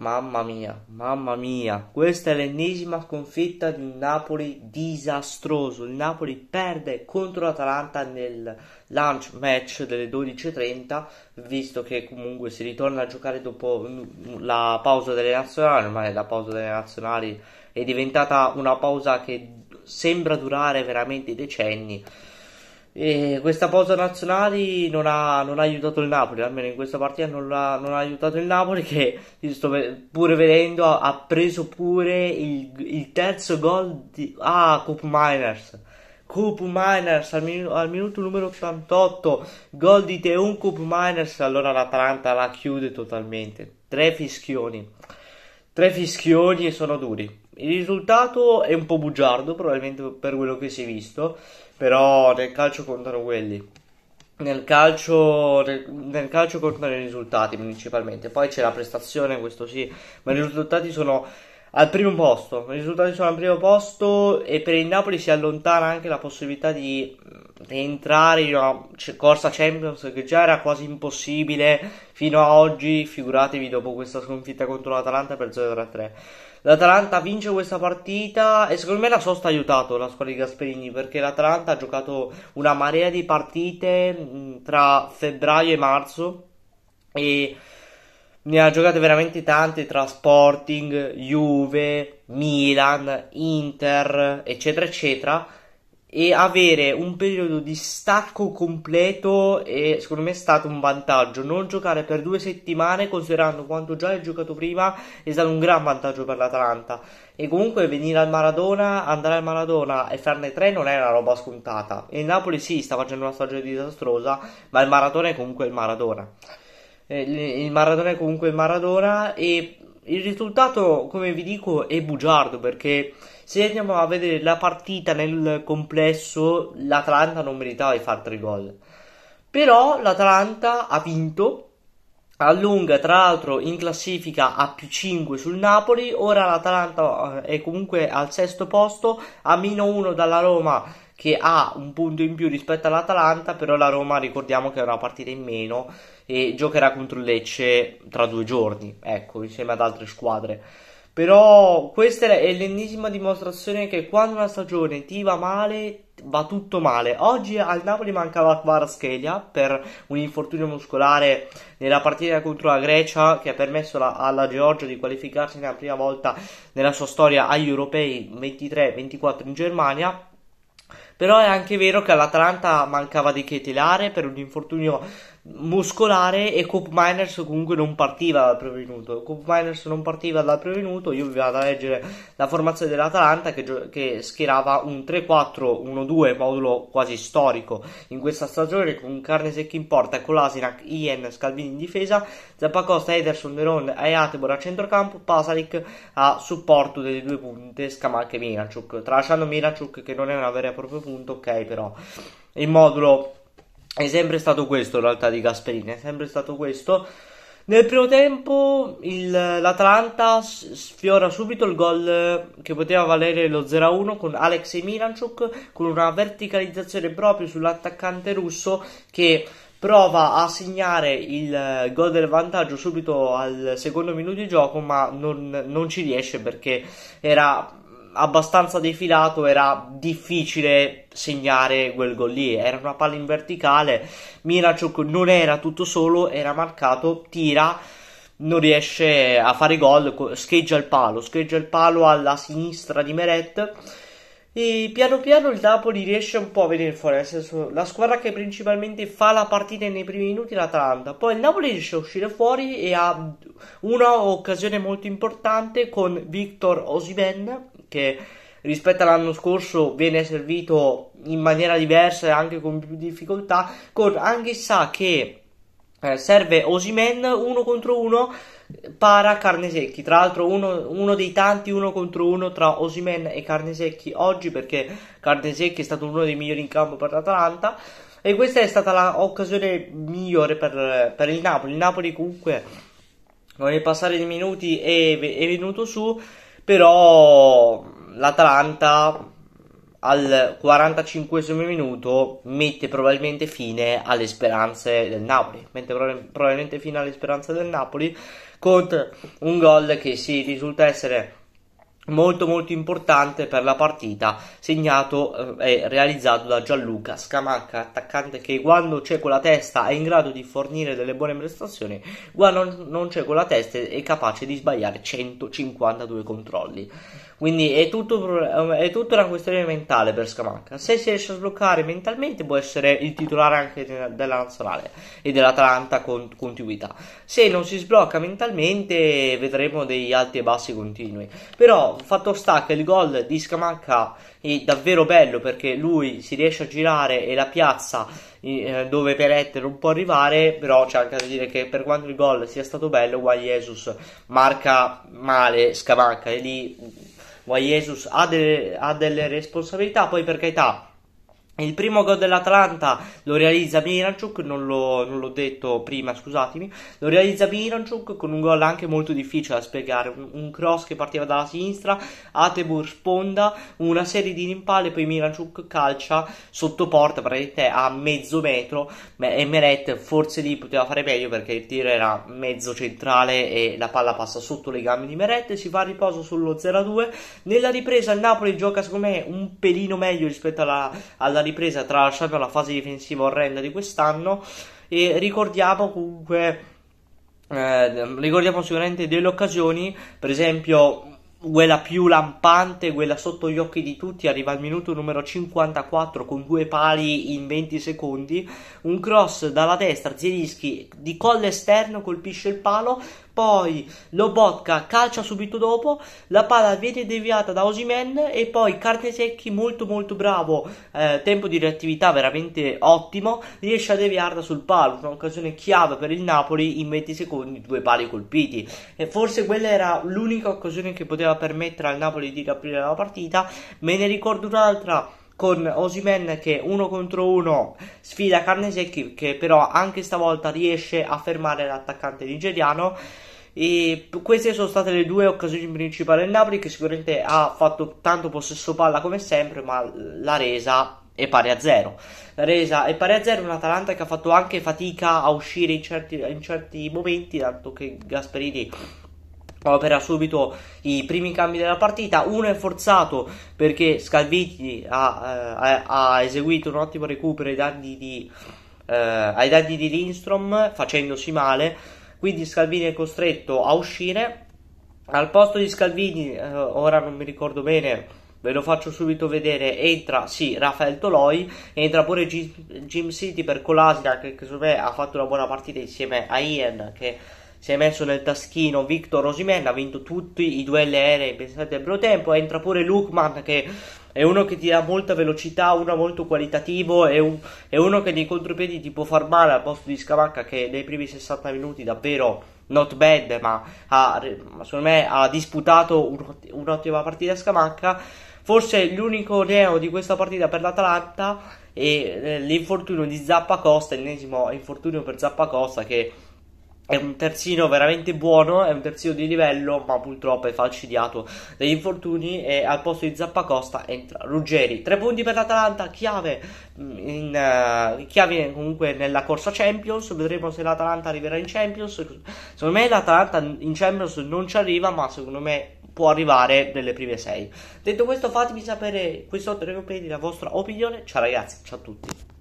Mamma mia, mamma mia, questa è l'ennesima sconfitta di un Napoli disastroso. Il Napoli perde contro l'Atalanta nel lunch match delle 12.30, visto che comunque si ritorna a giocare dopo mm, mm, la pausa delle nazionali. Ormai la pausa delle nazionali è diventata una pausa che sembra durare veramente decenni. E questa pausa nazionale non ha, non ha, aiutato il Napoli, almeno in questa partita non, non ha aiutato il Napoli che, sto pure vedendo, ha, ha preso pure il, il, terzo gol di... Ah, Coop Miners. Coop Miners al, minu- al, minuto numero 88, gol di Teun Coop Miners, allora l'Atalanta la chiude totalmente. Tre fischioni. Tre fischioni e sono duri. Il risultato è un po' bugiardo, probabilmente per quello che si è visto, però nel calcio contano quelli. Nel calcio, nel, calcio contano i risultati principalmente, poi c'è la prestazione, questo sì, ma i risultati sono al primo posto. I risultati sono al primo posto e per il Napoli si allontana anche la possibilità di rientrare in una corsa Champions che già era quasi impossibile fino a oggi, figuratevi dopo questa sconfitta contro l'Atalanta per 0-3. L'Atalanta vince questa partita e secondo me la sosta ha aiutato la squadra di Gasperini perché l'Atalanta ha giocato una marea di partite mm, tra febbraio e marzo e ne ha giocate veramente tante tra Sporting, Juve, Milan, Inter, eccetera, eccetera e avere un periodo di stacco completo è, secondo me è stato un vantaggio. Non giocare per due settimane, considerando quanto già hai giocato prima, è stato un gran vantaggio per l'Atalanta. E comunque venire al Maradona, andare al Maradona e farne tre non è una roba scontata. E il Napoli sì, sta facendo una stagione disastrosa, ma il Maradona è comunque il Maradona. Eh, il Maradona è comunque il Maradona e il risultato, come vi dico, è bugiardo perché se andiamo a vedere la partita nel complesso, l'Atalanta non meritava di fare tre gol. Però l'Atalanta ha vinto allunga tra l'altro in classifica a più 5 sul Napoli, ora l'Atalanta eh, è comunque al sesto posto, a meno 1 dalla Roma che ha un punto in più rispetto all'Atalanta, però la Roma ricordiamo che è una partita in meno e giocherà contro il Lecce tra due giorni, ecco, insieme ad altre squadre. Però questa è l'ennesima dimostrazione che quando una stagione ti va male, va tutto male. Oggi al Napoli mancava Kvaratskhelia per un infortunio muscolare nella partita contro la Grecia che ha permesso la, alla Georgia di qualificarsi nella prima volta nella sua storia agli europei 23-24 in Germania. Però è anche vero che all'Atalanta mancava di chetelare per un infortunio muscolare e Coop Miners comunque non partiva dal prevenuto. Coop Miners non partiva dal prevenuto, io vi vado a leggere la formazione dell'Atalanta che, gio- che schierava un 3-4-1-2, modulo quasi storico in questa stagione con Carne Secchi in porta, Colasinac, Ien, Scalvini in difesa, Zappacosta, Ederson, Neron e Atebor a centrocampo, Pasalic a supporto delle due punte, Scamac e Miracciuk. Tralasciando Miracciuk che non è una vera e propria punta, ok però. Il modulo è sempre stato questo in realtà di Gasperini, è sempre stato questo. Nel primo tempo il, l'Atalanta sfiora subito il gol che poteva valere lo 0-1 con Alexei Milanchuk con una verticalizzazione proprio sull'attaccante russo che prova a segnare il gol del vantaggio subito al secondo minuto di gioco ma non, non ci riesce perché era abbastanza defilato era difficile segnare quel gol lì. Era una palla in verticale. Miracciuk non era tutto solo, era marcato, tira, non riesce a fare gol, scheggia il palo, scheggia il palo alla sinistra di Meret. E piano piano il Napoli riesce un po' a venire fuori, nel senso la squadra che principalmente fa la partita nei primi minuti è l'Atalanta, poi il Napoli riesce a uscire fuori e ha una occasione molto importante con Victor Osimen che rispetto all'anno scorso viene servito in maniera diversa e anche con più difficoltà, con anche sa che eh, serve Osimen uno contro uno para Carnesecchi. Tra l'altro, uno, uno, dei tanti uno contro uno tra Osimen e Carnesecchi oggi, perché Carnesecchi è stato uno dei migliori in campo per l'Atalanta. E questa è stata l'occasione migliore per, per, il Napoli. Il Napoli, comunque, con il passare dei minuti è, è venuto su però l'Atalanta al 45 minuto mette probabilmente fine alle speranze del Napoli, mette probabilmente fine alle speranze del Napoli con un gol che si risulta essere molto molto importante per la partita segnato eh, e realizzato da Gianluca Scamacca attaccante che quando c'è con la testa è in grado di fornire delle buone prestazioni quando non c'è con la testa è capace di sbagliare 152 controlli quindi è tutto, è tutto una questione mentale per Scamacca. Se si riesce a sbloccare mentalmente, può essere il titolare anche della nazionale e dell'Atalanta con continuità. Se non si sblocca mentalmente, vedremo degli alti e bassi continui. Però, fatto sta che il gol di Scamacca è davvero bello perché lui si riesce a girare e la piazza eh, dove Perette non può arrivare però c'è anche da dire che per quanto il gol sia stato bello Juan Jesus marca male Scamacca e lì Why Jesus ha, de- ha delle responsabilità, poi per carità il primo gol dell'Atalanta lo realizza Miranchuk, non, non, l'ho detto prima, scusatemi. Lo realizza Miranchuk con un gol anche molto difficile da spiegare. Un, un, cross che partiva dalla sinistra, Atebur sponda, una serie di rimpalle, poi Miranchuk calcia sotto porta, praticamente a mezzo metro. E Meret forse lì poteva fare meglio perché il tiro era mezzo centrale e la palla passa sotto le gambe di Meret. Si fa a riposo sullo 0-2. Nella ripresa il Napoli gioca secondo me un pelino meglio rispetto alla, alla ripresa tralasciata la fase difensiva orrenda di quest'anno e ricordiamo comunque eh, ricordiamo sicuramente delle occasioni per esempio quella più lampante, quella sotto gli occhi di tutti, arriva al minuto numero 54 con due pali in 20 secondi, un cross dalla destra, Zielinski di collo esterno colpisce il palo, poi Lobotka calcia subito dopo, la palla viene deviata da Osimen e poi Carnesecchi molto molto bravo, eh, tempo di reattività veramente ottimo, riesce a deviarla sul palo, un'occasione chiave per il Napoli in 20 secondi, due pali colpiti. E forse quella era l'unica occasione che poteva permettere al Napoli di riaprire la partita, me ne ricordo un'altra con Osimen che uno contro uno sfida Carnesecchi che però anche stavolta riesce a fermare l'attaccante nigeriano. E queste sono state le due occasioni principali del Napoli che sicuramente ha fatto tanto possesso palla come sempre, ma la resa è pari a zero. La resa è pari a zero, un Atalanta che ha fatto anche fatica a uscire in certi, in certi momenti, tanto che Gasperini opera subito i primi cambi della partita. Uno è forzato perché Scalviti ha, eh, ha, ha eseguito un ottimo recupero ai danni di, eh, ai danni di Lindstrom facendosi male. Quindi Scalvini è costretto a uscire. Al posto di Scalvini, eh, ora non mi ricordo bene, ve lo faccio subito vedere. Entra, sì, Rafael Toloi, entra pure Jim, Jim City per Colasina che, che secondo me ha fatto una buona partita insieme a Ian che si è messo nel taschino Victor Osimen, ha vinto tutti i duelli aerei pensate al primo tempo, entra pure Lukman che è uno che ti dà molta velocità, uno molto qualitativo, è, un, è uno che nei contropiedi ti può far male al posto di Scamacca che nei primi 60 minuti davvero not bad, ma ha, secondo me ha disputato un, un'ottima partita a Scamacca. Forse l'unico neo di questa partita per l'Atalanta e eh, l'infortunio di Zappa Costa, l'ennesimo infortunio per Zappacosta che è un terzino veramente buono, è un terzino di livello, ma purtroppo è falcidiato dagli infortuni e al posto di Zappacosta entra Ruggeri. Tre punti per l'Atalanta, chiave, in, uh, chiave comunque nella corsa Champions, vedremo se l'Atalanta arriverà in Champions. Secondo me l'Atalanta in Champions non ci arriva, ma secondo me può arrivare nelle prime sei. Detto questo fatemi sapere qui sotto nei commenti la vostra opinione. Ciao ragazzi, ciao a tutti.